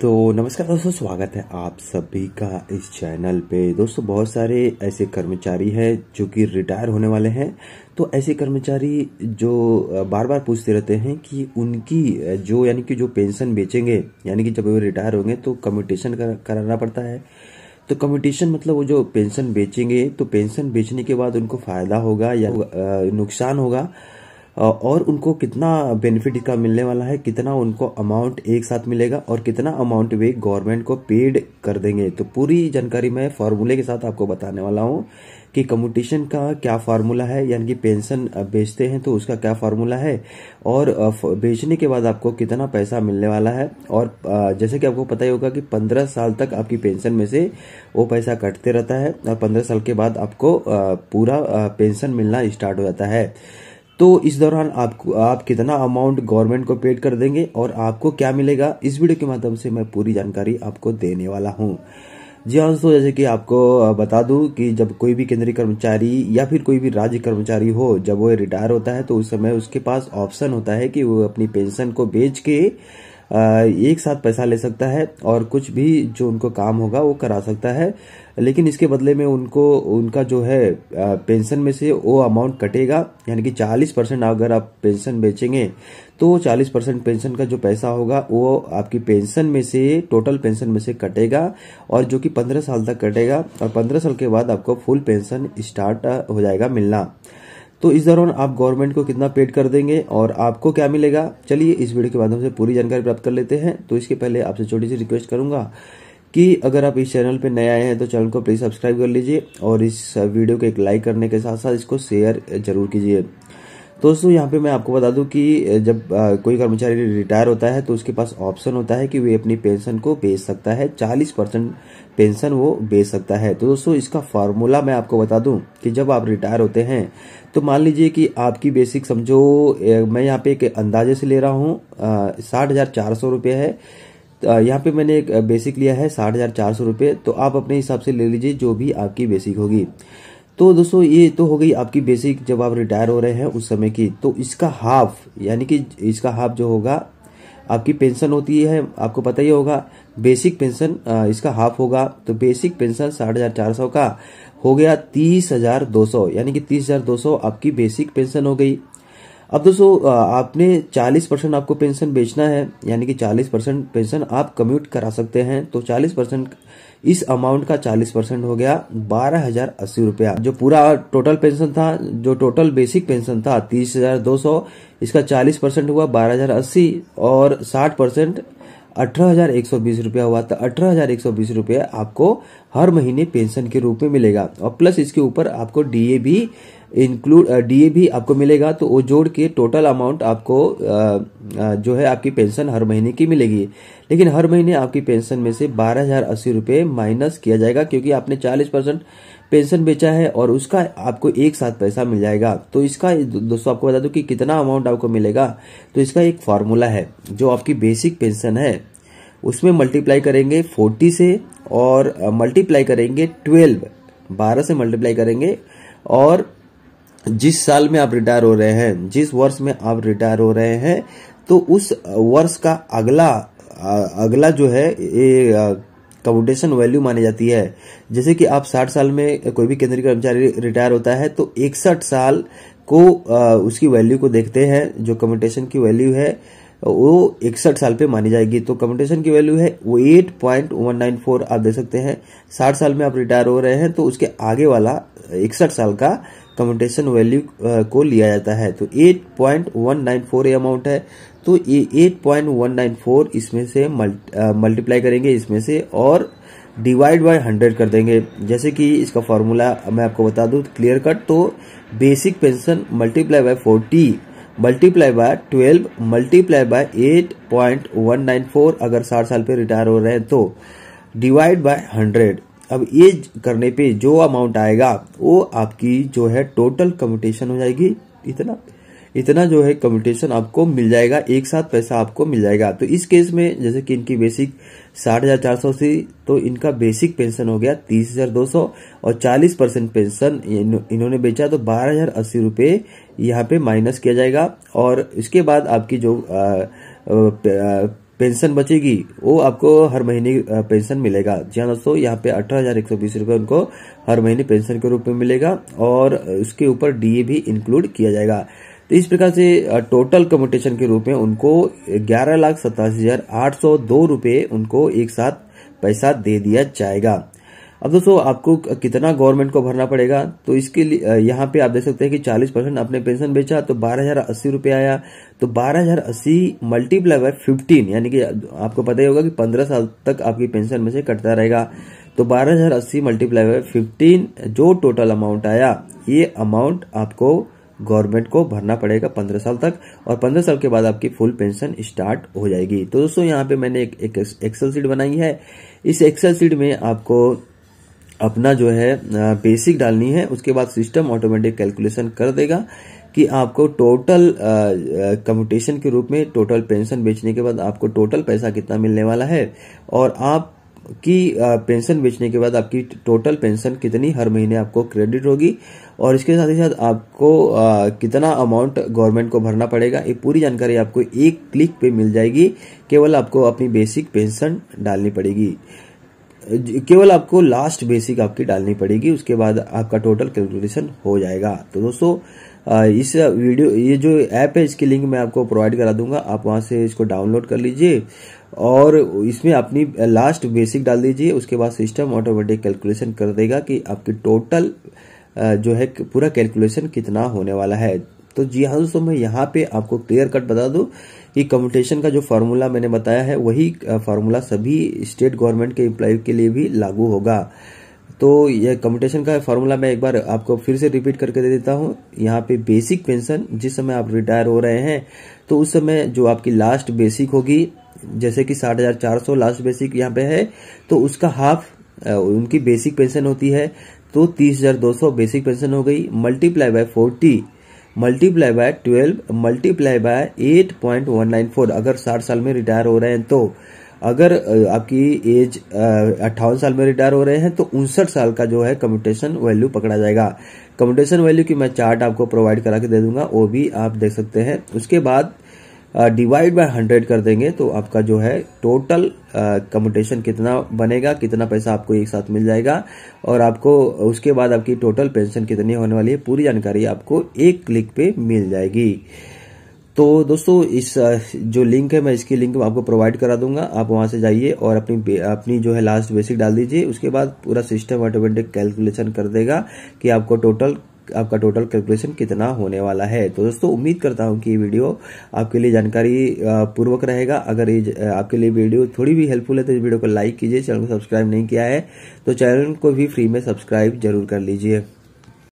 तो नमस्कार दोस्तों स्वागत है आप सभी का इस चैनल पे दोस्तों बहुत सारे ऐसे कर्मचारी हैं जो कि रिटायर होने वाले हैं तो ऐसे कर्मचारी जो बार बार पूछते रहते हैं कि उनकी जो यानी कि जो पेंशन बेचेंगे यानी कि जब वे रिटायर होंगे तो कम्यूटेशन कर, कराना पड़ता है तो कम्यूटेशन मतलब वो जो पेंशन बेचेंगे तो पेंशन बेचने के बाद उनको फ़ायदा होगा या नुकसान होगा और उनको कितना बेनिफिट का मिलने वाला है कितना उनको अमाउंट एक साथ मिलेगा और कितना अमाउंट वे गवर्नमेंट को पेड कर देंगे तो पूरी जानकारी मैं फार्मूले के साथ आपको बताने वाला हूँ कि कम्पटिशन का क्या फार्मूला है यानी कि पेंशन बेचते हैं तो उसका क्या फार्मूला है और बेचने के बाद आपको कितना पैसा मिलने वाला है और जैसे कि आपको पता ही होगा कि पंद्रह साल तक आपकी पेंशन में से वो पैसा कटते रहता है और पंद्रह साल के बाद आपको पूरा पेंशन मिलना स्टार्ट हो जाता है तो इस दौरान आपको आप कितना अमाउंट गवर्नमेंट को पेड कर देंगे और आपको क्या मिलेगा इस वीडियो के माध्यम से मैं पूरी जानकारी आपको देने वाला हूँ जी हाँ दोस्तों जैसे कि आपको बता दूं कि जब कोई भी केंद्रीय कर्मचारी या फिर कोई भी राज्य कर्मचारी हो जब वो रिटायर होता है तो उस समय उसके पास ऑप्शन होता है कि वो अपनी पेंशन को बेच के एक साथ पैसा ले सकता है और कुछ भी जो उनको काम होगा वो करा सकता है लेकिन इसके बदले में उनको उनका जो है पेंशन में से वो अमाउंट कटेगा यानी कि 40 परसेंट अगर आप पेंशन बेचेंगे तो 40 परसेंट पेंशन का जो पैसा होगा वो आपकी पेंशन में से टोटल पेंशन में से कटेगा और जो कि 15 साल तक कटेगा और 15 साल के बाद आपको फुल पेंशन स्टार्ट हो जाएगा मिलना तो इस दौरान आप गवर्नमेंट को कितना पेड कर देंगे और आपको क्या मिलेगा चलिए इस वीडियो के माध्यम से पूरी जानकारी प्राप्त कर लेते हैं तो इसके पहले आपसे छोटी सी रिक्वेस्ट करूंगा कि अगर आप इस चैनल पर नए आए हैं तो चैनल को प्लीज़ सब्सक्राइब कर लीजिए और इस वीडियो को एक लाइक करने के साथ साथ इसको शेयर जरूर कीजिए तो दोस्तों यहाँ पे मैं आपको बता दूं कि जब कोई कर्मचारी रिटायर होता है तो उसके पास ऑप्शन होता है कि वे अपनी पेंशन को बेच सकता है 40 परसेंट पेंशन वो बेच सकता है तो दोस्तों इसका फार्मूला मैं आपको बता दूं कि जब आप रिटायर होते हैं तो मान लीजिए कि आपकी बेसिक समझो मैं यहाँ पे एक अंदाजे से ले रहा हूँ साठ हजार चार सौ है यहाँ पे मैंने एक बेसिक लिया है साठ हजार चार सौ तो आप अपने हिसाब से ले लीजिए जो भी आपकी बेसिक होगी तो दोस्तों ये तो हो गई आपकी बेसिक जब आप रिटायर हो रहे हैं उस समय की तो इसका हाफ यानी कि इसका हाफ जो होगा आपकी पेंशन होती है आपको पता ही होगा बेसिक पेंशन इसका हाफ होगा तो बेसिक पेंशन साढ़े हजार चार सौ का हो गया तीस हजार दो सौ यानी कि तीस हजार दो सौ आपकी बेसिक पेंशन हो गई अब दोस्तों आपने 40 परसेंट आपको पेंशन बेचना है यानी कि 40 परसेंट पेंशन आप कम्यूट करा सकते हैं तो 40 परसेंट इस अमाउंट का 40 परसेंट हो गया बारह हजार अस्सी रुपया जो पूरा टोटल पेंशन था जो टोटल बेसिक पेंशन था तीस हजार दो सौ इसका 40 परसेंट हुआ बारह हजार अस्सी और 60 परसेंट अठारह हजार एक सौ बीस रुपया हुआ तो अठारह हजार एक सौ बीस रुपया आपको हर महीने पेंशन के रूप में मिलेगा और प्लस इसके ऊपर आपको डीए भी इंक्लूड डीए uh, भी आपको मिलेगा तो वो जोड़ के टोटल अमाउंट आपको uh, uh, जो है आपकी पेंशन हर महीने की मिलेगी लेकिन हर महीने आपकी पेंशन में से बारह हजार अस्सी रुपये माइनस किया जाएगा क्योंकि आपने चालीस परसेंट पेंशन बेचा है और उसका आपको एक साथ पैसा मिल जाएगा तो इसका दोस्तों आपको बता दूं कि कितना अमाउंट आपको मिलेगा तो इसका एक फार्मूला है जो आपकी बेसिक पेंशन है उसमें मल्टीप्लाई करेंगे फोर्टी से और मल्टीप्लाई करेंगे ट्वेल्व बारह से मल्टीप्लाई करेंगे और जिस साल में आप रिटायर हो रहे हैं जिस वर्ष में आप रिटायर हो रहे हैं तो उस वर्ष का अगला अगला जो है ये कम्पटेशन वैल्यू मानी जाती है जैसे कि आप 60 साल में कोई भी केंद्रीय कर्मचारी रिटायर होता है तो इकसठ साल को उसकी वैल्यू को देखते हैं जो कम्पटेशन की वैल्यू है वो इकसठ साल पे मानी जाएगी तो कम्पटेशन की वैल्यू है वो eight point one nine four आप देख सकते हैं साठ साल में आप रिटायर हो रहे हैं तो उसके आगे वाला इकसठ साल का कम्यूटेशन वैल्यू uh, को लिया जाता है तो 8.194 ये अमाउंट है तो ये 8.194 इसमें से मल्टीप्लाई uh, करेंगे इसमें से और डिवाइड बाय 100 कर देंगे जैसे कि इसका फॉर्मूला मैं आपको बता दूं क्लियर कट तो basic pension multiply by 40 multiply by 12 multiply by 8.194 अगर 60 साल पे रिटायर हो रहे हैं तो डिवाइड बाय हंड्रेड अब ये करने पे जो अमाउंट आएगा वो आपकी जो है टोटल कम्यूटेशन हो जाएगी इतना इतना जो है कम्यूटेशन आपको मिल जाएगा एक साथ पैसा आपको मिल जाएगा तो इस केस में जैसे कि इनकी बेसिक साठ हजार चार सौ थी तो इनका बेसिक पेंशन हो गया तीस हजार दो सौ और चालीस परसेंट पेंशन इन्होंने बेचा तो बारह हजार अस्सी रुपये यहाँ पे माइनस किया जाएगा और इसके बाद आपकी जो आ, आ, आ, पेंशन बचेगी वो आपको हर महीने पेंशन मिलेगा जी हाँ दोस्तों यहाँ पे अठारह हजार एक सौ बीस रुपये उनको हर महीने पेंशन के रूप में मिलेगा और उसके ऊपर डीए भी इंक्लूड किया जाएगा तो इस प्रकार से टोटल कम्यूटेशन के रूप में उनको ग्यारह लाख सतासी हजार आठ सौ दो रूपये उनको एक साथ पैसा दे दिया जाएगा अब दोस्तों आपको कितना गवर्नमेंट को भरना पड़ेगा तो इसके लिए यहाँ पे आप देख सकते हैं कि 40 परसेंट आपने पेंशन बेचा तो बारह हजार अस्सी रुपये आया तो बारह हजार अस्सी मल्टीप्लाई बाय फिफ्टीन यानी कि आपको पता ही होगा कि पंद्रह साल तक आपकी पेंशन में से कटता रहेगा तो बारह हजार अस्सी मल्टीप्लाई बाय फिफ्टीन जो टोटल अमाउंट आया ये अमाउंट आपको गवर्नमेंट को भरना पड़ेगा पंद्रह साल तक और पंद्रह साल के बाद आपकी फुल पेंशन स्टार्ट हो जाएगी तो दोस्तों यहाँ पे मैंने एक, एक एक्सेल सीट बनाई है इस एक्सेल सीट में आपको अपना जो है बेसिक डालनी है उसके बाद सिस्टम ऑटोमेटिक कैलकुलेशन कर देगा कि आपको टोटल कम्यूटेशन के रूप में टोटल पेंशन बेचने के बाद आपको टोटल पैसा कितना मिलने वाला है और आप की पेंशन बेचने के बाद आपकी टोटल पेंशन कितनी हर महीने आपको क्रेडिट होगी और इसके साथ ही साथ आपको आ, कितना अमाउंट गवर्नमेंट को भरना पड़ेगा ये पूरी जानकारी आपको एक क्लिक पे मिल जाएगी केवल आपको अपनी बेसिक पेंशन डालनी पड़ेगी केवल आपको लास्ट बेसिक आपकी डालनी पड़ेगी उसके बाद आपका टोटल कैलकुलेशन हो जाएगा तो दोस्तों इस वीडियो ये जो ऐप है इसकी लिंक मैं आपको प्रोवाइड करा दूंगा आप वहां से इसको डाउनलोड कर लीजिए और इसमें अपनी लास्ट बेसिक डाल दीजिए उसके बाद सिस्टम ऑटोमेटिक कैलकुलेशन कर देगा कि आपकी टोटल जो है पूरा कैलकुलेशन कितना होने वाला है तो जी हाँ दोस्तों मैं यहाँ पे आपको क्लियर कट बता दूँ कि कम्यूटेशन का जो फार्मूला मैंने बताया है वही फार्मूला सभी स्टेट गवर्नमेंट के इम्प्लॉय के लिए भी लागू होगा तो यह कम्यूटेशन का फार्मूला मैं एक बार आपको फिर से रिपीट करके दे देता हूँ यहाँ पे बेसिक पेंशन जिस समय आप रिटायर हो रहे हैं तो उस समय जो आपकी लास्ट बेसिक होगी जैसे कि साठ हजार चार सौ लास्ट बेसिक यहाँ पे है तो उसका हाफ उनकी बेसिक पेंशन होती है तो तीस हजार दो सौ बेसिक पेंशन हो गई multiply by forty multiply by twelve multiply by eight point one nine four अगर साठ साल में रिटायर हो रहे हैं तो अगर आपकी एज अट्ठावन साल में रिटायर हो रहे हैं तो उनसठ साल का जो है कम्यूटेशन वैल्यू पकड़ा जाएगा कम्यूटेशन वैल्यू की मैं चार्ट आपको प्रोवाइड करा के दे दूंगा वो भी आप देख सकते हैं उसके बाद डिवाइड बाय हंड्रेड कर देंगे तो आपका जो है टोटल कम्यूटेशन कितना बनेगा कितना पैसा आपको एक साथ मिल जाएगा और आपको उसके बाद आपकी टोटल पेंशन कितनी होने वाली है पूरी जानकारी आपको एक क्लिक पे मिल जाएगी तो दोस्तों इस जो लिंक है मैं इसकी लिंक आपको प्रोवाइड करा दूंगा आप वहां से जाइए और अपनी अपनी जो है लास्ट बेसिक डाल दीजिए उसके बाद पूरा सिस्टम ऑटोमेटिक कैलकुलेशन कर देगा कि आपको टोटल आपका टोटल कैलकुलेशन कितना होने वाला है तो दोस्तों उम्मीद करता हूं कि ये वीडियो आपके लिए जानकारी पूर्वक रहेगा अगर ये आपके लिए वीडियो थोड़ी भी हेल्पफुल है तो इस वीडियो को लाइक कीजिए चैनल को सब्सक्राइब नहीं किया है तो चैनल को भी फ्री में सब्सक्राइब जरूर कर लीजिए